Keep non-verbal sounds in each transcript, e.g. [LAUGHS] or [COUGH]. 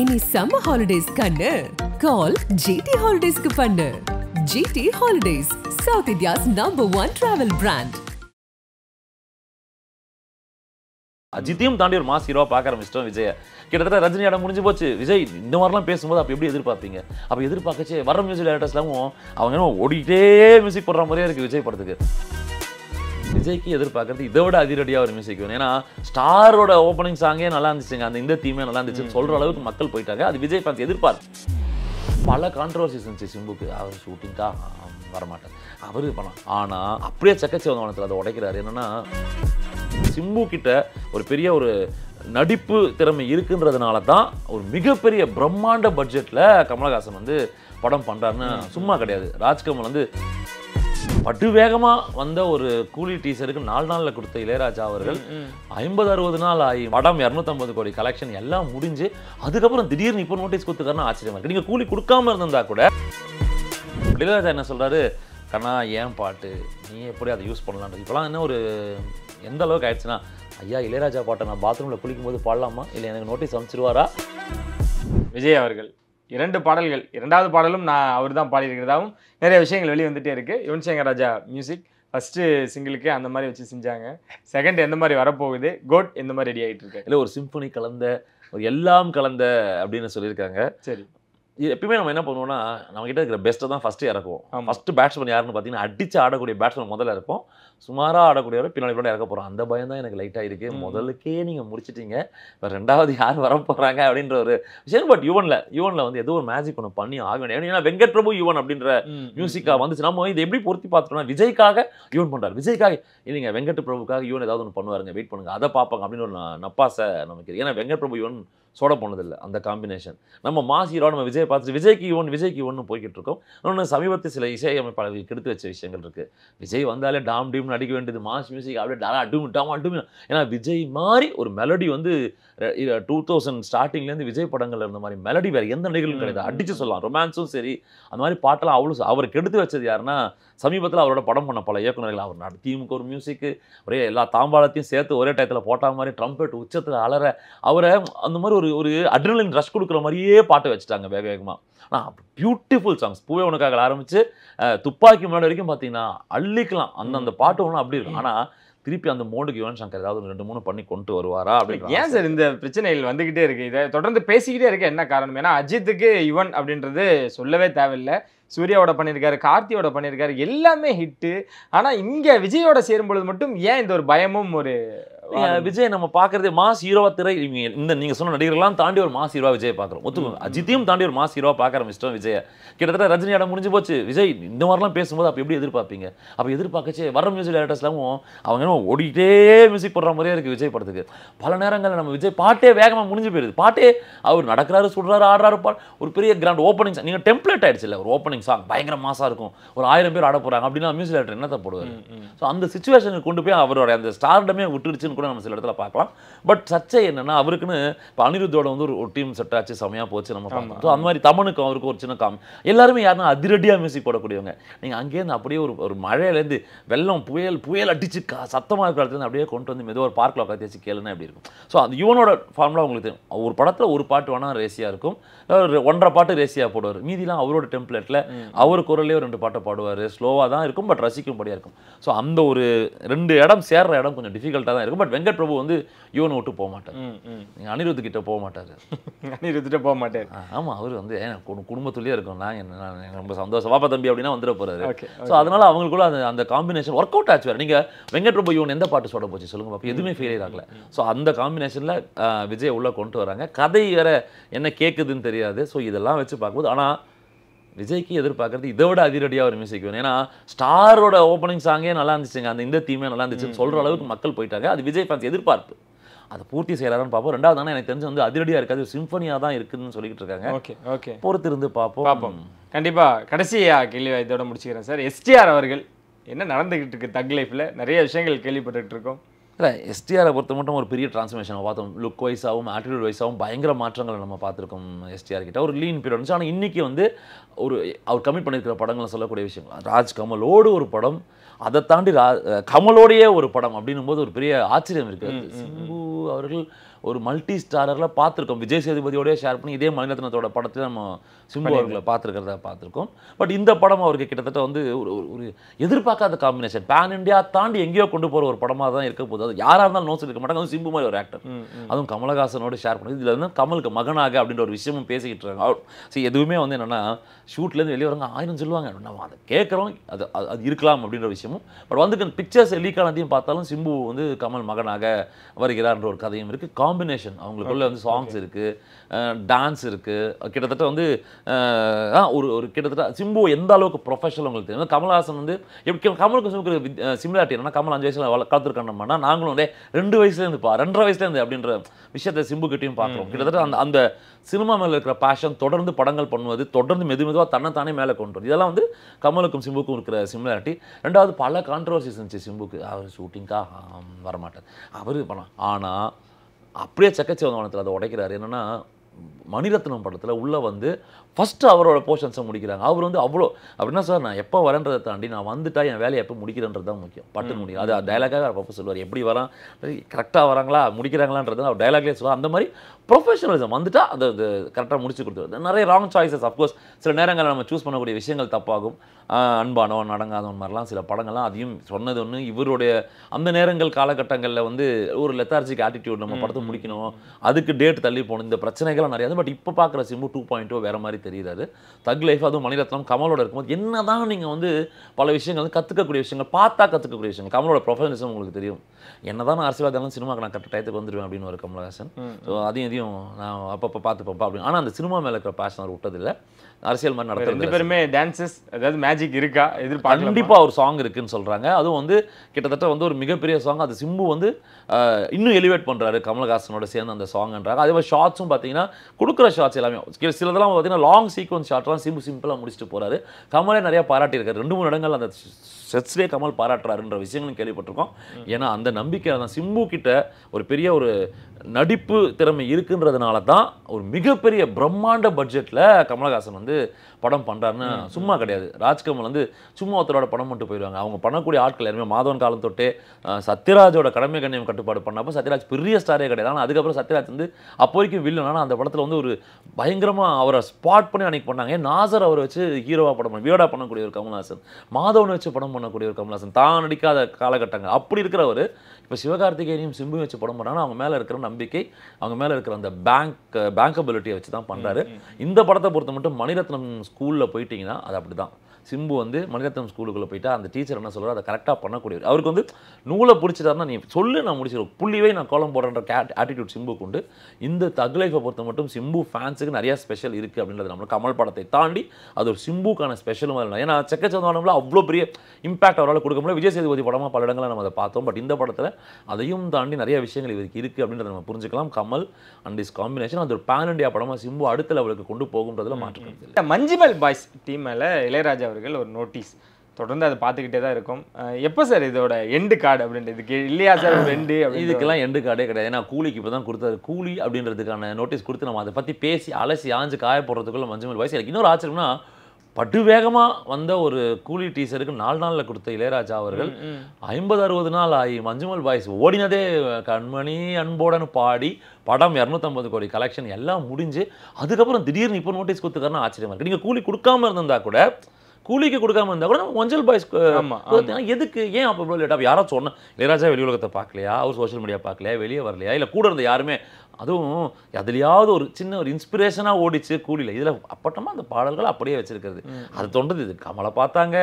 இனி சம்ம ஹாலிடேஸ் கண்ணு கால் ஜிடி ஹாலிடேஸ்க்கு பண்ணு GT holidays South India's number one travel brand அஜித்தையும் தாண்டி ஒரு மாஸ் ஹீரோவாக பார்க்க ஆரம்பிச்சிட்டோம் விஜய கிட்டத்தட்ட ரஜினி இடம் முடிஞ்சு போச்சு விஜய் இந்த மாதிரிலாம் பேசும்போது அப்போ எப்படி எதிர்பார்த்தீங்க அப்போ எதிர்பார்க்கச்சே வர மியூசிக் எல்லாம் அவங்க ஓடிட்டே மியூசிக் போடுற மாதிரியே இருக்கு விஜய் படத்துக்கு விஜய்க்கு எதிர்பார்க்கறது இதை விட அதிரடியாக ஒரு மியூசிக் வேணும் ஏன்னா ஸ்டாரோட ஓப்பனிங் சாங்கே நல்லா இருந்துச்சுங்க அந்த இந்த தீமே நல்லா இருந்துச்சுன்னு சொல்கிற அளவுக்கு மக்கள் போயிட்டாங்க அது விஜய் பார்த்து எதிர்பார்ப்பு பல கான்ட்ரவர்சிஸ் இருந்துச்சு சிம்புக்கு அவர் ஷூட்டிங் தான் வரமாட்டேன் அவர் பண்ணலாம் ஆனால் அப்படியே சக்கச்சிவந்தவனத்தில் அதை உடைக்கிறாரு என்னென்னா சிம்பு கிட்ட ஒரு பெரிய ஒரு நடிப்பு திறமை இருக்குன்றதுனால தான் ஒரு மிகப்பெரிய பிரம்மாண்ட பட்ஜெட்டில் கமலஹாசன் வந்து படம் பண்ணுறாருன்னு சும்மா கிடையாது ராஜ்கமல் வந்து வேகமாக வந்த ஒரு கூலி டீசருக்கு நாலு நாளில் கொடுத்த இளையராஜா அவர்கள் ஐம்பது அறுபது நாள் ஆகி படம் இரநூத்தம்பது கோடி கலெக்ஷன் எல்லாம் முடிஞ்சு அதுக்கப்புறம் திடீர்னு இப்போ நோட்டீஸ் கொடுத்துக்காருன்னு ஆச்சரியமாக நீங்கள் கூலி கொடுக்காம இருந்திருந்தா கூட இளையராஜா என்ன சொல்கிறாரு கண்ணா ஏன் பாட்டு நீ எப்படி அதை யூஸ் பண்ணலான்றது இப்போலாம் என்ன ஒரு எந்த அளவுக்கு ஆயிடுச்சுன்னா ஐயா இளையராஜா பாட்டை நான் பாத்ரூமில் குளிக்கும்போது பாடலாமா இல்லை எனக்கு நோட்டீஸ் அமைச்சிருவாரா விஜய் அவர்கள் இரண்டு பாடல்கள் இரண்டாவது பாடலும் நான் அவர் தான் பாடியிருக்கிறதாகவும் நிறைய விஷயங்கள் வெளியே வந்துகிட்டே இருக்குது யுவன் சங்கர் ராஜா மியூசிக் ஃபஸ்ட்டு சிங்கிளுக்கு அந்த மாதிரி வச்சு செஞ்சாங்க செகண்ட் எந்த மாதிரி வரப்போகுது கோட் எந்த மாதிரி ரெடி ஆகிட்டு இருக்கு இல்லை ஒரு சிம்பனி கலந்த ஒரு எல்லாம் கலந்த அப்படின்னு சொல்லியிருக்காங்க சரி இது எப்பயுமே நம்ம என்ன பண்ணுவோம்னா நம்ம இருக்கிற பெஸ்ட்டை தான் ஃபஸ்ட்டு இறக்குவோம் ஃபஸ்ட்டு பேட்ஸ்மேன் யாருன்னு பார்த்தீங்கன்னா அடிச்சு ஆடக்கூடிய பேட்ஸ்மேன் முதல்ல இருப்போம் சுமாராக ஆடக்கூடியவர் பின்னாடி பின்னாடி இறக்க போகிறோம் அந்த பயம் தான் எனக்கு லைட்டாக இருக்குது முதலுக்கே நீங்கள் முடிச்சிட்டீங்க இப்போ ரெண்டாவது யார் வர போகிறாங்க அப்படின்ற ஒரு விஷயம் பட் யுவனில் யுவனில் வந்து ஏதோ ஒரு மேஜிக் ஒன்று பண்ணி ஆக வேண்டிய ஏன்னா வெங்கட் பிரபு யுவன் அப்படின்ற மியூசிக்காக வந்துச்சு நம்ம இதை எப்படி பொருத்தி பார்த்துட்டோம்னா விஜய்க்காக யுவன் பண்ணுறாரு விஜய்க்காக இல்லைங்க வெங்கட் பிரபுக்காக யுவன் ஏதாவது ஒன்று பண்ணுவாருங்க வெயிட் பண்ணுங்கள் அதை பார்ப்பாங்க அப்படின்னு ஒரு நப்பாசை நமக்கு ஏன்னா வெங்கட் பிரபு யுவன் சோட போனதில்லை அந்த காம்பினேஷன் நம்ம மாஸ் ஹீரோ நம்ம விஜய் பார்த்துட்டு விஜய்க்கு ஒன்று e விஜய்க்கு ஒன்று e போய்கிட்டு இருக்கோம் இன்னொன்று சமீபத்தில் சில இசை அமைப்பாளர்கள் கெடுத்து வச்ச விஷயங்கள் இருக்குது விஜய் வந்தாலே டாம் டீம்னு அடிக்க வேண்டியது மாஸ் மியூசிக் அப்படியே டா டூம் டாம் டூம் ஏன்னா விஜய் மாதிரி ஒரு மெலடி வந்து டூ தௌசண்ட் ஸ்டார்டிங்லேருந்து விஜய் படங்கள் இருந்த மாதிரி மெலடி வேறு எந்த நடிகளும் கிடையாது அடித்து சொல்லலாம் ரொமான்ஸும் சரி அந்த மாதிரி பாட்டெல்லாம் அவ்வளோ அவருக்கு எடுத்து வச்சது யாருன்னா சமீபத்தில் அவரோட படம் பண்ண பல இயக்குநர்கள் அவர் நட தீமுக்கு ஒரு மியூசிக்கு ஒரே எல்லா தாம்பாளத்தையும் சேர்த்து ஒரே டயத்தில் போட்டால் மாதிரி ட்ரம்பெட் உச்சத்தில் அலற அவரை அந்த மாதிரி ஒரு ஒரு அட்ரினலின் ரஷ் கொடுக்குற மாதிரியே பாட்டை வச்சுட்டாங்க வேக வேகமாக ஆனால் பியூட்டிஃபுல் சாங்ஸ் பூவே உனக்காக ஆரம்பித்து துப்பாக்கி முன்னாடி வரைக்கும் பார்த்தீங்கன்னா அள்ளிக்கலாம் அந்த அந்த பாட்டு ஒன்றும் அப்படி இருக்கும் ஆனால் திருப்பி அந்த மோடுக்கு யுவன் சங்கர் ஏதாவது ரெண்டு மூணு பண்ணி கொண்டு வருவாரா அப்படின்னு ஏன் சார் இந்த பிரச்சனைகள் வந்துகிட்டே இருக்கு இதை தொடர்ந்து பேசிக்கிட்டே இருக்க என்ன காரணம் ஏன்னா அஜித்துக்கு யுவன் அப்படின்றது சொல்லவே தேவையில்லை சூர்யாவோட பண்ணியிருக்காரு கார்த்தியோட பண்ணியிருக்காரு எல்லாமே ஹிட்டு ஆனால் இங்கே விஜயோட சேரும்பொழுது மட்டும் ஏன் இந்த ஒரு பயமும் ஒரு விஜய் நம்ம பாக்குறதே மாஸ் ஹீரோவா திரை இந்த நீங்க சொன்ன நடிகர்கள்லாம் தாண்டி ஒரு மாஸ் ஹீரோவா விஜய் பாக்குறோம் ஒத்துக்கோங்க அஜித்தையும் தாண்டி ஒரு மாஸ் ஹீரோவா பாக்க ஆரம்பிச்சிட்டோம் விஜய கிட்டத்தட்ட ரஜினி இடம் முடிஞ்சு போச்சு விஜய் இந்த மாதிரிலாம் பேசும்போது அப்ப எப்படி எதிர்பார்ப்பீங்க அப்ப எதிர்பார்க்கச்சே வர மியூசிக் டைரக்டர்ஸ்லாம் அவங்க என்ன ஓடிக்கிட்டே மியூசிக் போடுற மாதிரியே இருக்கு விஜய் படத்துக்கு பல நேரங்களில் நம்ம விஜய் பாட்டே வேகமா முடிஞ்சு போயிருது பாட்டே அவர் நடக்கிறாரு சொல்றாரு ஆடுறாரு ஒரு பெரிய கிராண்ட் ஓப்பனிங் நீங்க டெம்ப்ளேட் ஆயிடுச்சு இல்ல ஒரு ஓப்பனிங் சாங் பயங்கர மாசா இருக்கும் ஒரு ஆயிரம் பேர் ஆட போறாங்க அப்படின்னா மியூசிக் டேரக்டர் என்னத்தை போடுவாரு ஸோ அந்த சுச்சுவேஷனுக்கு கொண்டு போய் அவரோட அந்த ஸ்டார்டமே விட்டுருச்சுன்னு கூட நம்ம சில இடத்துல பார்க்கலாம் பட் சர்ச்சை என்னென்னா அவருக்குன்னு இப்போ அனிருத்தோட வந்து ஒரு டீம் செட் ஆச்சு செமையாக போச்சு நம்ம பார்த்தோம் ஸோ அந்த மாதிரி தமனுக்கும் அவருக்கு ஒரு சின்ன காம் எல்லாருமே யாருன்னா அதிரடியாக மியூசிக் போடக்கூடியவங்க நீங்கள் அங்கேருந்து அப்படியே ஒரு ஒரு மழையிலேருந்து வெள்ளம் புயல் புயல் அடிச்சு கா சத்தமாக இருக்கிற இடத்துல அப்படியே கொண்டு வந்து மெதுவாக ஒரு பார்க்கில் உட்காந்து வச்சு கேளுன்னா எப்படி இருக்கும் ஸோ அந்த யுவனோட ஃபார்முலா உங்களுக்கு தெரியும் ஒரு படத்தில் ஒரு பாட்டு வேணால் ரேசியாக இருக்கும் ஒன்றரை பாட்டு ரேசியாக போடுவார் மீதிலாம் அவரோட டெம்ப்ளேட்டில் அவர் குரல்லே ஒரு ரெண்டு பாட்டை பாடுவார் ஸ்லோவாக தான் இருக்கும் பட் ரசிக்கும்படியாக இருக்கும் ஸோ அந்த ஒரு ரெண்டு இடம் சேர்ற இடம் கொஞ்சம் டிஃபிகல்ட்டாக தான் இருக்கும் பட் வெங்கட் பிரபு வந்து யுவன் விட்டு போக மாட்டார் நீங்கள் அனிருத் கிட்ட போக மாட்டார் [LAUGHS] அனிருத்திட்ட போக மாட்டார் ஆமாம் அவர் வந்து ஏன்னா குடும்பத்துலேயே இருக்கும் நான் ரொம்ப சந்தோஷம் வாப்பா தம்பி அப்படின்னா வந்துட போகிறாரு ஸோ அதனால் அவங்களுக்குள்ள அந்த அந்த காம்பினேஷன் ஒர்க் அவுட் ஆச்சு வேறு நீங்கள் வெங்கட் பிரபு யுவன் எந்த பாட்டு சொல்ல போச்சு சொல்லுங்கள் பாப்பா எதுவுமே ஃபெயிலியர் ஆகல ஸோ அந்த காம்பினேஷனில் விஜய் உள்ளே கொண்டு வராங்க கதை வேற என்ன கேட்குதுன்னு தெரியாது ஸோ இதெல்லாம் வச்சு பார்க்கும்போது ஆனால் விஜய்க்கு எதிர்பார்க்கறது இதை விட அதிரடியாக ஒரு மியூசிக் வேணும் ஏன்னா ஸ்டாரோட ஓப்பனிங் சாங்கே நல்லா இருந்துச்சுங்க அந்த இந்த தீமே நல்லா இருந்துச்சுன்னு சொல்கிற அளவுக்கு மக்கள் போயிட்டாங்க அது விஜய் ஃபேன்ஸ் எதிர்பார்ப்பு அதை பூர்த்தி செய்யலாம்னு பார்ப்போம் ரெண்டாவது தானே எனக்கு தெரிஞ்சு வந்து அதிரடியாக இருக்காது சிம்ஃபனியாக தான் இருக்குதுன்னு சொல்லிட்டு இருக்காங்க ஓகே ஓகே பொறுத்து இருந்து பார்ப்போம் பார்ப்போம் கண்டிப்பாக கடைசியாக கேள்வி இதோட முடிச்சுக்கிறேன் சார் எஸ்டிஆர் அவர்கள் என்ன நடந்துக்கிட்டு இருக்கு தக் லைஃப்பில் நிறைய விஷயங்கள் கேள்விப்பட்டுட்டு இருக்கோம் இல்லை எஸ்டிஆரை பொறுத்த மட்டும் ஒரு பெரிய டிரான்ஸ்ஃபர்மேஷனை பார்த்தோம் லுக் வைஸாகவும் ஆட்டிடியூட் வைஸாகவும் பயங்கர மாற்றங்களை நம்ம பார்த்துருக்கோம் எஸ்டிஆர் கிட்ட ஒரு லீன் பீரியட் இருந்துச்சு ஆனால் இன்றைக்கி வந்து ஒரு அவர் கமிட் பண்ணியிருக்கிற படங்களை சொல்லக்கூடிய விஷயங்கள் ராஜ் கமலோடு ஒரு படம் அதை தாண்டி ரா கமலோடைய ஒரு படம் அப்படின்னும் போது ஒரு பெரிய ஆச்சரியம் இருக்குது சிம்பு அவர்கள் ஒரு மல்டி ஸ்டாரில் பார்த்துருக்கோம் விஜய் சேதுபதியோடய ஷேர் பண்ணி இதே மணிரத்னத்தோட படத்தை நம்ம சிம்பு அவர்களை பார்த்துருக்கிறத பார்த்துருக்கோம் பட் இந்த படம் அவருக்கு கிட்டத்தட்ட வந்து ஒரு ஒரு எதிர்பார்க்காத காம்பினேஷன் பேன் இண்டியா தாண்டி எங்கேயோ கொண்டு போகிற ஒரு படமாக தான் இருக்க போகுது அது யாராக இருந்தாலும் நோஸ் இருக்க மாட்டாங்க அது சிம்பு மாதிரி ஒரு ஆக்டர் அதுவும் கமலஹாசனோட ஷேர் பண்ணி இதில் வந்து கமலுக்கு மகனாக அப்படின்ற ஒரு விஷயமும் பேசிக்கிட்டு இருக்காங்க சரி எதுவுமே வந்து என்னென்னா ஷூட்லேருந்து வெளியே வராங்க ஆயிரம் சொல்லுவாங்க நம்ம அதை கேட்குறோம் அது அது இருக்கலாம் அப்படின்ற விஷயமும் பட் வந்து பிக்சர்ஸ் எல்லிக்கானதையும் பார்த்தாலும் சிம்பு வந்து கமல் மகனாக வருகிறார்ன்ற ஒரு கதையும் இருக்குது காம்பினேஷன் அவங்களுக்குள்ள வந்து சாங்ஸ் இருக்குது டான்ஸ் இருக்குது கிட்டத்தட்ட வந்து ஒரு ஒரு கிட்டத்தட்ட சிம்பு எந்த அளவுக்கு ப்ரொஃபஷனல் உங்களுக்கு தெரியும் கமல்ஹாசன் வந்து எப்படி கமலுக்கு சிம்புக்கு சிமிலாரிட்டி என்னன்னா கமல் அஞ்சு வயசில் வளர்த்துருக்கணும்னா நாங்களும் வந்து ரெண்டு வயசுலேருந்து பா ரெண்டரை வயசுலேருந்து அப்படின்ற விஷயத்தை கிட்டையும் பார்க்குறோம் கிட்டத்தட்ட அந்த அந்த சினிமா மேலே இருக்கிற பேஷன் தொடர்ந்து படங்கள் பண்ணுவது தொடர்ந்து மெது மெதுவாக தன்னைத்தானே மேலே கொண்டு வரும் இதெல்லாம் வந்து கமலுக்கும் சிம்புக்கும் இருக்கிற சிமிலாரிட்டி ரெண்டாவது பல கான்ட்ரவர்சிஸ் இருந்துச்சு சிம்புக்கு அவர் ஷூட்டிங்காக வரமாட்டார் அவர் பண்ணலாம் ஆனால் அப்படியே சக்கச்சிவந்தவனத்தில் அதை உடைக்கிறார் என்னென்னா மணிரத்னம் படத்தில் உள்ளே வந்து ஃபஸ்ட்டு அவரோட போர்ஷன்ஸை முடிக்கிறாங்க அவர் வந்து அவ்வளோ அப்படின்னா சார் நான் எப்போ வரேன்றதை தாண்டி நான் வந்துட்டா என் வேலையை எப்போ முடிக்கிறேன்றது தான் முக்கியம் பட்டு முடியும் அது டைலாக்காக அப்பப்போ சொல்லுவார் எப்படி வரான் கரெக்டாக வராங்களா முடிக்கிறாங்களான்றது அவர் டைலாக்லேயே சொல்லுவார் அந்த மாதிரி ப்ரொஃபஷனலிசம் வந்துட்டால் அது கரெக்டாக முடிச்சு கொடுத்துருது நிறைய ராங் சாய்ஸஸ் அஃப்கோர்ஸ் சில நேரங்களில் நம்ம சூஸ் பண்ணக்கூடிய விஷயங்கள் தப்பாகும் அன்பானோ நடங்காதவன் மாதிரிலாம் சில படங்கள்லாம் அதையும் சொன்னது ஒன்று இவருடைய அந்த நேரங்கள் காலகட்டங்களில் வந்து ஒரு லெத்தார்ஜிக் ஆட்டிடியூட் நம்ம படத்தை முடிக்கணும் அதுக்கு டேட் தள்ளி போகணும் இந்த பிரச்சனைகள்லாம் நிறையா பட் இப்போ பார்க்குற சிம்பு டூ பாயிண்ட் வேறு மாதிரி மாதிரி தெரிகிறாரு தக் லைஃப் அதுவும் மணிரத்னம் கமலோட இருக்கும்போது என்ன தான் நீங்கள் வந்து பல விஷயங்கள் வந்து கற்றுக்கக்கூடிய விஷயங்கள் பார்த்தா கற்றுக்கக்கூடிய விஷயங்கள் கமலோட ப்ரொஃபஷனலிசம் உங்களுக்கு தெரியும் என்ன தான் நான் அரசியல்வாதிகளும் சினிமாக்கு நான் கரெக்ட் டயத்துக்கு வந்துடுவேன் அப்படின்னு ஒரு கமலஹாசன் ஸோ அதையும் இதையும் நான் அப்பப்போ பார்த்துப்பப்பா அப்படின்னு ஆனால் அந்த சினிமா மேலே இருக்கிற பேஷன் அவர் விட்டதில்லை அரசியல் மாதிரி நடத்த ரெண்டு பேருமே டான்சஸ் அதாவது மேஜிக் இருக்கா எதிர் கண்டிப்பாக ஒரு சாங் இருக்குன்னு சொல்கிறாங்க அதுவும் வந்து கிட்டத்தட்ட வந்து ஒரு மிகப்பெரிய சாங் அது சிம்பு வந்து இன்னும் எலிவேட் பண்ணுறாரு கமல்ஹாசனோட சேர்ந்து அந்த சாங்ன்றாங்க அதே மாதிரி ஷார்ட்ஸும் பார்த்தீங்கன்னா கொடுக்குற ஷார்ட்ஸ் எல்லாமே சிலதெல்லாம் பார்த்தீங்கன்னா லாங் சீக்வன்ஸ் ஷார்ட்லாம் சிம்பு சிம்பிளாக முடிச்சுட்டு போகிறாரு கமலே நிறையா பாராட்டியிருக்காரு ரெண்டு மூணு இடங்கள் அந்த ஸ்ட்ரெஸ்லே கமல் பாராட்டுறாருன்ற விஷயங்களும் கேள்விப்பட்டிருக்கோம் ஏன்னா அந்த நம்பிக்கையில் தான் சிம்பு கிட்ட ஒரு பெரிய ஒரு நடிப்பு திறமை இருக்குன்றதுனால தான் ஒரு மிகப்பெரிய பிரம்மாண்ட பட்ஜெட்டில் கமலஹாசன் வந்து படம் பண்ணுறாருன்னு சும்மா கிடையாது ராஜ்கமல் வந்து சும்மா ஒருத்தரோட படம் மட்டும் போயிடுவாங்க அவங்க பண்ணக்கூடிய ஆட்கள் யாருமே மாதவன் காலம் தொட்டே சத்யராஜோட கடமை கண்ணியம் கட்டுப்பாடு பண்ணப்போ சத்யராஜ் பெரிய ஸ்டாரே கிடையாது ஆனால் அதுக்கப்புறம் சத்யராஜ் வந்து அப்போ வரைக்கும் வில்லனா அந்த படத்தில் வந்து ஒரு பயங்கரமாக அவரை ஸ்பாட் பண்ணி அன்னைக்கு பண்ணாங்க நாசர் அவரை வச்சு ஹீரோவாக படம் பண்ண வியோடா பண்ணக்கூடிய ஒரு கமல்ஹாசன் மாதவனை வச்சு படம் பண்ணக்கூடிய ஒரு கமல்ஹாசன் தான் நடிக்காத காலகட்டங்கள் அப்படி இருக்கிறவர் இப்போ சிவகார்த்திகேயனையும் சிம்பு வச்சு படம் பண்ணாலும் அவங்க மேலே இருக்கிற நம்பிக்கை அவங்க மேலே இருக்கிற அந்த பேங்க் பேங்கபிலிட்டியை வச்சு தான் பண்ணுறாரு இந்த படத்தை பொறுத்த மட்டும் மணிரத்னம் ஸ்கூலில் போயிட்டீங்கன்னா அது அப்படி தான் சிம்பு வந்து மணிரத்னம் ஸ்கூலுக்குள்ளே போயிட்டா அந்த டீச்சர் என்ன சொல்கிறார் அதை கரெக்டாக பண்ணக்கூடியவர் அவருக்கு வந்து நூலை பிடிச்சிட்டாருன்னா நீ சொல்லு நான் முடிச்சிடுவோம் புள்ளிவே நான் கோலம் போடுற ஆட்டிடியூட் சிம்பு கொண்டு இந்த தக்லைஃபை பொறுத்த மட்டும் சிம்பு ஃபேன்ஸுக்கு நிறையா ஸ்பெஷல் இருக்குது அப்படின்றது நம்மளுக்கு கமல் படத்தை தாண்டி அது ஒரு சிம்புக்கான ஸ்பெஷலும் இல்லை ஏன்னா செக்கச்சந்தானம்ல அவ்வளோ பெரிய இம்பாக்ட் அவரால் கொடுக்க முடியல விஜய் சேதுபதி படமாக பல இடங்களில் நம்ம அதை பார்த்தோம் பட் இந்த படத்தில் அதையும் தாண்டி நிறைய விஷயங்கள் இவருக்கு இருக்குது அப்படின்றத நம்ம புரிஞ்சுக்கலாம் கமல் அண்ட் இஸ் காம்பினேஷன் அது ஒரு பேன் இண்டியா படமாக சிம்பு அடுத்த லெவலுக்கு கொண்டு போகும்ன்றதில் மாற்றம் மஞ்சிமல் பாய்ஸ் டீம் மேலே இளையராஜா அவர் அவர்கள் ஒரு நோட்டீஸ் தொடர்ந்து அதை பார்த்துக்கிட்டே தான் இருக்கும் எப்போ சார் இதோட எண்டு கார்டு அப்படின்றதுக்கு இல்லையா சார் ரெண்டு இதுக்கெல்லாம் எண்டு கார்டே கிடையாது ஏன்னா கூலிக்கு இப்போ தான் கொடுத்தாரு கூலி அப்படின்றதுக்கான நோட்டீஸ் கொடுத்து நம்ம அதை பற்றி பேசி அலசி ஆஞ்சு காய மஞ்சள் வயசு எனக்கு இன்னொரு ஆச்சரியம்னா வேகமாக வந்த ஒரு கூலி டீச்சருக்கு நாலு நாளில் கொடுத்த இளையராஜா அவர்கள் ஐம்பது அறுபது நாள் ஆகி மஞ்சுமல் பாய்ஸ் ஓடினதே கண்மணி அன்போடன்னு பாடி படம் இரநூத்தம்பது கோடி கலெக்ஷன் எல்லாம் முடிஞ்சு அதுக்கப்புறம் திடீர்னு இப்போ நோட்டீஸ் கொடுத்துக்காருன்னு ஆச்சரியமாக இருக்குது நீங்கள் கூலி கொடுக்காமல் இருந்திருந்தா கூட கூலிக்கு கொடுக்காம இருந்தால் கூட மஞ்சள் பாய்ஸ் எதுக்கு ஏன் அப்போ இவ்வளோ லேட்டாக யாராவது சொன்ன இளையராஜா வெளி உலகத்தை பார்க்கலையா அவர் சோஷியல் மீடியா பார்க்கலையா வெளியே வரலையா இல்லை கூட இருந்த யாருமே அதுவும் அதுலேயாவது ஒரு சின்ன ஒரு இன்ஸ்பிரேஷனாக ஓடிச்சு கூடியில் இதில் அப்பட்டமாக அந்த பாடல்கள் அப்படியே வச்சுருக்கிறது அது தோன்றது இது கமலை பார்த்தாங்க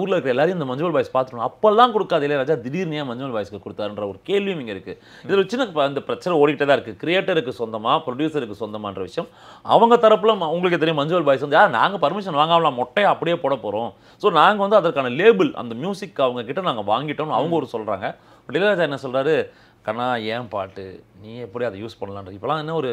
ஊரில் இருக்கிற எல்லாரையும் இந்த மஞ்சள் பாய்ஸ் பார்த்துக்கணும் அப்போல்லாம் கொடுக்காது இளையராஜா திடீர்னு ஏன் மஞ்சுவல் பாய்ஸ்க்கு கொடுத்தாருன்ற ஒரு கேள்வியும் இங்கே இருக்குது இதில் சின்ன அந்த பிரச்சனை ஓடிக்கிட்டே தான் இருக்குது கிரியேட்டருக்கு சொந்தமாக ப்ரொடியூசருக்கு சொந்தமான விஷயம் அவங்க தரப்பில் உங்களுக்கு தெரியும் மஞ்சள் பாய்ஸ் வந்து யார் நாங்கள் பர்மிஷன் வாங்காமலாம் மொட்டையை அப்படியே போட போகிறோம் ஸோ நாங்கள் வந்து அதற்கான லேபிள் அந்த மியூசிக் அவங்க கிட்ட நாங்கள் வாங்கிட்டோம்னு அவங்க ஒரு சொல்கிறாங்க பட் இளையராஜா என்ன சொல்கிறாரு கண்ணா ஏன் பாட்டு நீ எப்படி அதை யூஸ் பண்ணலான்றது இப்போலாம் என்ன ஒரு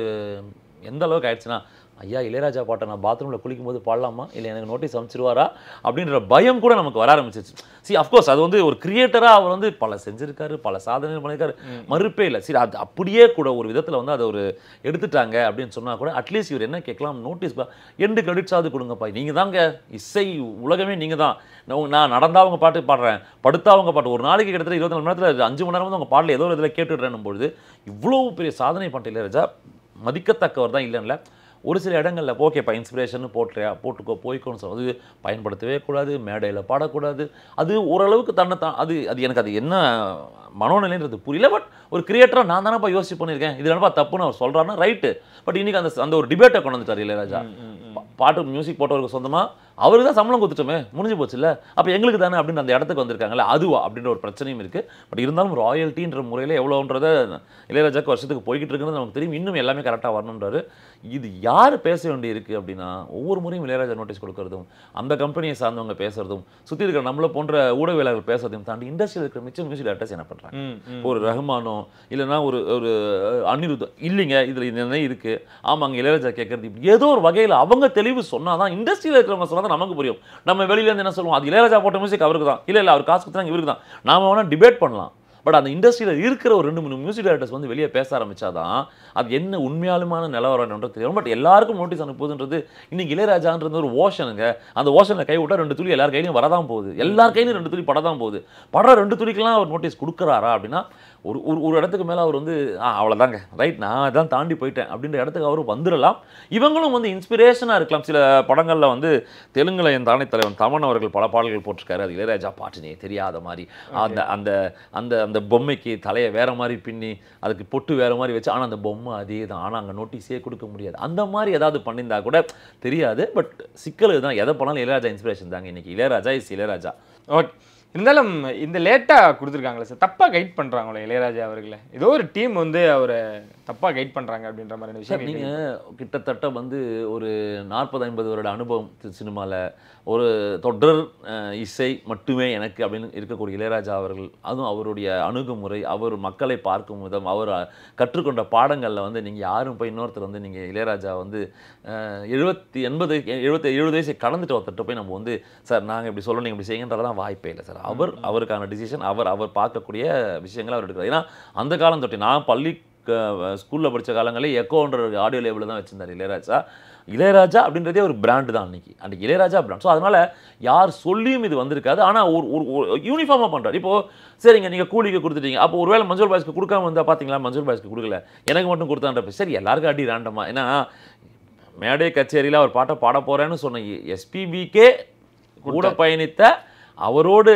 எந்த அளவுக்கு ஆயிடுச்சுன்னா ஐயா இளையராஜா பாட்டை நான் பாத்ரூமில் குளிக்கும் போது பாடலாமா இல்லை எனக்கு நோட்டீஸ் அமைச்சிருவாரா அப்படின்ற பயம் கூட நமக்கு வர ஆரம்பிச்சிச்சு சரி அஃப்கோர்ஸ் அது வந்து ஒரு கிரியேட்டராக அவர் வந்து பல செஞ்சுருக்காரு பல சாதனைகள் பண்ணியிருக்காரு மறுப்பே இல்லை சரி அது அப்படியே கூட ஒரு விதத்தில் வந்து அதை ஒரு எடுத்துட்டாங்க அப்படின்னு சொன்னால் கூட அட்லீஸ்ட் இவர் என்ன கேட்கலாம் நோட்டீஸ் எண்டு கிரெடிட்ஸாவது கொடுங்கப்பா நீங்கள் தாங்க இசை உலகமே நீங்கள் தான் நான் நடந்தால் அவங்க பாட்டு பாடுறேன் படுத்தா அவங்க பாட்டு ஒரு நாளைக்கு கிட்டத்தட்ட இருபத்தி நாலு மணி நேரத்தில் அஞ்சு மணி நேரம் வந்து அவங்க பாட்டில் ஏதோ ஒரு இதில் கேட்டுடுறேன்னும் பொழுது இவ்வளோ பெரிய சாதனை பண்ணிட்டு இளையராஜா மதிக்கத்தக்கவர் தான் இல்லைன்னு ஒரு சில இடங்களில் ஓகேப்பா இன்ஸ்பிரேஷன் போட்டுறியா போட்டுக்கோ போய்க்கோன்னு சொன்னது பயன்படுத்தவே கூடாது மேடையில் பாடக்கூடாது அது ஓரளவுக்கு தன்னை தான் அது அது எனக்கு அது என்ன மனோநிலைன்றது புரியல பட் ஒரு கிரியேட்டராக நான் தானேப்பா யோசிச்சு பண்ணியிருக்கேன் இது என்னப்பா தப்புன்னு அவர் சொல்கிறாருன்னா ரைட்டு பட் இன்றைக்கி அந்த அந்த ஒரு டிபேட்டை கொண்டு வந்துட்டார் இளையராஜா பாட்டு மியூசிக் போட்டவருக்கு சொந்தமாக அவருக்கு தான் சம்பளம் கொடுத்துட்டோமே முடிஞ்சு போச்சுல்ல அப்போ எங்களுக்கு தானே அப்படின்னு அந்த இடத்துக்கு வந்திருக்காங்களே அதுவா அப்படின்ற ஒரு பிரச்சனையும் இருக்குது பட் இருந்தாலும் ராயல்ட்டின்ற முறையில் எவ்வளோன்றத இளையராஜாக்கு வருஷத்துக்கு போய்கிட்டு இருக்குன்னு நமக்கு தெரியும் இன்னும் எல்லாமே கரெக்டாக வரணுன்றாரு இது யார் பேச வேண்டி இருக்குது அப்படின்னா ஒவ்வொரு முறையும் இளையராஜா நோட்டீஸ் கொடுக்கறதும் அந்த கம்பெனியை சார்ந்தவங்க பேசுறதும் சுற்றி இருக்கிற நம்மளை போன்ற ஊடகவியலாளர்கள் பேசுறதையும் தாண்டி இண்டஸ்ட்ரியில் இருக்கிற மிச்சம் மியூசிக் டேரக்டர்ஸ் என்ன பண்ணுறாங்க ஒரு ரஹ்மானோ இல்லைனா ஒரு ஒரு அனிருத்தம் இல்லைங்க இதில் இந்த இருக்குது ஆமாங்க இளையராஜா கேட்குறது ஏதோ ஒரு வகையில் அவங்க தெளிவு சொன்னால் தான் இண்டஸ்ட்ரியில் இருக்கிறவங்க சொன்னால் தான் நமக்கு புரியும் நம்ம வெளியிலேருந்து என்ன சொல்லுவோம் அது இளையராஜா போட்ட மியூசிக் அவருக்கு தான் இல்லை இல்லை அவர் காசு கொடுத்தாங்க இவருக்கு தான் நாம வேணால் டிபேட் பண்ணலாம் பட் அந்த இண்டஸ்ட்ரியில் இருக்கிற ஒரு ரெண்டு மூணு மியூசிக் டேரக்டர்ஸ் வந்து வெளியே பேச ஆரம்பித்தா தான் அது என்ன உண்மையாலுமான நிலவரன்றது தெரியும் பட் எல்லாருக்கும் நோட்டீஸ் அனுப்புதுன்றது இன்றைக்கி இளையராஜான்றது ஒரு ஓஷனுங்க அந்த ஓஷனில் கை விட்டால் ரெண்டு துளி எல்லார் கையிலையும் வரதான் போகுது எல்லார் கையிலையும் ரெண்டு துளி படம் தான் போகுது படம் ரெண்டு துளிக்கெலாம் அவர் நோட்டீஸ் கொடுக்குறாரா அப்படின்னா ஒரு ஒரு ஒரு இடத்துக்கு மேலே அவர் வந்து ஆ அவ்வளோதாங்க ரைட் நான் அதான் தாண்டி போயிட்டேன் அப்படின்ற இடத்துக்கு அவரும் வந்துடலாம் இவங்களும் வந்து இன்ஸ்பிரேஷனாக இருக்கலாம் சில படங்களில் வந்து தெலுங்கில் என் தானே தலைவன் தமன் அவர்கள் பல பாடல்கள் போட்டிருக்காரு அது இளையராஜா பாட்டினே தெரியாத மாதிரி அந்த அந்த அந்த அந்த பொம்மைக்கு தலையை வேறு மாதிரி பின்னி அதுக்கு பொட்டு வேறு மாதிரி வச்சு ஆனால் அந்த பொம்மை அதே தான் ஆனால் அங்கே நோட்டீஸே கொடுக்க முடியாது அந்த மாதிரி ஏதாவது பண்ணியிருந்தா கூட தெரியாது பட் சிக்கல் தான் எதை போனாலும் இளையராஜா இன்ஸ்பிரேஷன் தாங்க இன்றைக்கி இளையராஜா இஸ் இளையராஜா ஓகே இருந்தாலும் இந்த லேட்டாக கொடுத்துருக்காங்களே சார் தப்பாக கைட் பண்ணுறாங்களே இளையராஜா அவர்களை ஏதோ ஒரு டீம் வந்து அவரை தப்பாக கைட் பண்ணுறாங்க அப்படின்ற மாதிரி விஷயம் நீங்கள் கிட்டத்தட்ட வந்து ஒரு நாற்பது ஐம்பது வருட அனுபவம் சினிமாவில் ஒரு தொடர் இசை மட்டுமே எனக்கு அப்படின்னு இருக்கக்கூடிய இளையராஜா அவர்கள் அதுவும் அவருடைய அணுகுமுறை அவர் மக்களை பார்க்கும் விதம் அவர் கற்றுக்கொண்ட பாடங்களில் வந்து நீங்கள் யாரும் போய் இன்னொருத்தர் வந்து நீங்கள் இளையராஜா வந்து எழுபத்தி எண்பது எழுபத்தி எழுபது வயசை கடந்துட்டு ஒருத்தட்ட போய் நம்ம வந்து சார் நாங்கள் இப்படி சொல்லணும் இப்படி செய்யுன்றதெல்லாம் வாய்ப்பே இல்லை சார் அவர் அவருக்கான டிசிஷன் அவர் அவர் பார்க்கக்கூடிய விஷயங்களை அவர் எடுக்கிறார் ஏன்னா அந்த காலம் தொட்டி நான் பள்ளி ஸ்கூலில் படித்த காலங்களில் எக்கோன்ற ஒரு ஆடியோ லேபிள் தான் வச்சுருந்தார் இளையராஜா இளையராஜா அப்படின்றதே ஒரு பிராண்டு தான் அன்றைக்கி அன்றைக்கி இளையராஜா பிராண்ட் ஸோ அதனால் யார் சொல்லியும் இது வந்திருக்காது ஆனால் ஒரு ஒரு யூனிஃபார்மாக பண்ணுறாரு இப்போது சரிங்க நீங்கள் கூலிக்கு கொடுத்துட்டீங்க அப்போ ஒரு வேளை மஞ்சள் பாய்ஸ்க்கு கொடுக்காம வந்தால் பார்த்தீங்களா மஞ்சள் பாய்ஸ்க்கு கொடுக்கல எனக்கு மட்டும் கொடுத்தான்றப்ப சரி எல்லாருக்கும் அடி ரேண்டமா ஏன்னா மேடை கச்சேரியில் அவர் பாட்டை பாட போகிறேன்னு சொன்ன எஸ்பிபிக்கே கூட பயணித்த அவரோடு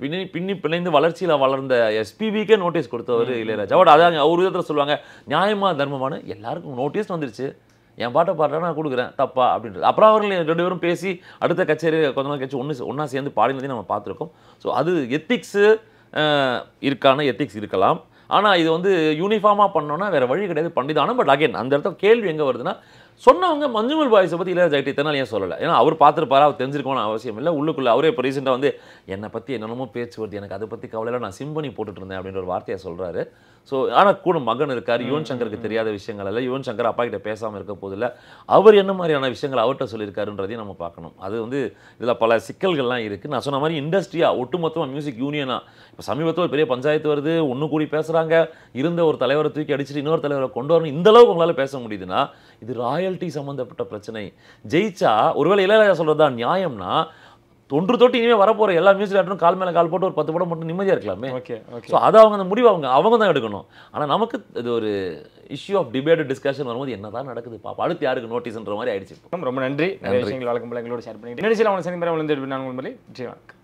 பின்னி பின்னி பிணைந்து வளர்ச்சியில் வளர்ந்த எஸ்பிபிக்கே நோட்டீஸ் கொடுத்தவர் இளையராஜாவோட அதான் அவர் விதத்தில் சொல்லுவாங்க நியாயமாக தர்மமானு எல்லாருக்கும் நோட்டீஸ் வந்துருச்சு என் பாட்டை பாடுறா நான் கொடுக்குறேன் தப்பா அப்படின்றது அப்புறம் அவர்கள் ரெண்டு பேரும் பேசி அடுத்த கச்சேரி கொஞ்ச நாள் கட்சி ஒன்று ஒன்றா சேர்ந்து பாடினதையும் நம்ம பார்த்துருக்கோம் ஸோ அது எத்திக்ஸு இருக்கான எத்திக்ஸ் இருக்கலாம் ஆனால் இது வந்து யூனிஃபார்மாக பண்ணோன்னா வேறு வழி கிடையாது பண்டிதானம் பட் அகைன் அந்த இடத்த கேள்வி எங்கே வருதுன்னா சொன்னவங்க மஞ்சுமல் பாய்ஸை பற்றி இல்லாத கிட்ட இத்தனை ஏன் சொல்லலை ஏன்னா அவர் பார்த்துருப்பாரு அவர் தெரிஞ்சிருக்கணும் அவசியம் இல்லை உள்ளுக்குள்ளே அவரே இப்போ ரீசெண்டாக வந்து என்னை பற்றி என்னென்னமோ பேச்சு வருது எனக்கு அதை பற்றி கவலையில் நான் சிம்பனி போட்டுட்டு இருந்தேன் அப்படின்ற ஒரு வார்த்தையை சொல்கிறாரு ஸோ ஆனால் கூட மகன் இருக்கார் யுவன் சங்கருக்கு தெரியாத விஷயங்கள் இல்லை யுவன் சங்கர் அப்பா கிட்ட பேசாமல் இருக்க போதில்ல அவர் என்ன மாதிரியான விஷயங்கள் அவர்கிட்ட சொல்லியிருக்காருன்றதையும் நம்ம பார்க்கணும் அது வந்து இதில் பல சிக்கல்கள்லாம் இருக்குது நான் சொன்ன மாதிரி இண்டஸ்ட்ரியாக ஒட்டுமொத்தமாக மியூசிக் யூனியனாக இப்போ சமீபத்தில் ஒரு பெரிய பஞ்சாயத்து வருது ஒன்று கூடி பேசுகிறாங்க இருந்த ஒரு தலைவரை தூக்கி அடிச்சுட்டு இன்னொரு தலைவரை கொண்டு வரணும் இந்தளவுக்கு உங்களால் பேச முடியுதுன்னா இது ராய ராயல்ட்டி சம்மந்தப்பட்ட பிரச்சனை ஜெயிச்சா ஒருவேளை இளையராஜா சொல்கிறது தான் நியாயம்னா தொன்று தொட்டு இனிமேல் வரப்போகிற எல்லா மியூசிக் ஆக்டரும் கால் மேலே கால் போட்டு ஒரு பத்து படம் மட்டும் நிம்மதியாக இருக்கலாமே ஓகே ஸோ அதை அவங்க அந்த முடிவு அவங்க அவங்க தான் எடுக்கணும் ஆனால் நமக்கு இது ஒரு இஷ்யூ ஆஃப் டிபேட் டிஸ்கஷன் வரும்போது என்ன தான் நடக்குது பாப்பா அடுத்து யாருக்கு நோட்டீஸ்ன்ற மாதிரி ஆயிடுச்சு ரொம்ப நன்றி நிறைய விஷயங்கள் வழக்கம் போல எங்களோட ஷேர் பண்ணிட்டு நினைச்சு அவங்க சேர்ந்து நான் உங்களுக்கு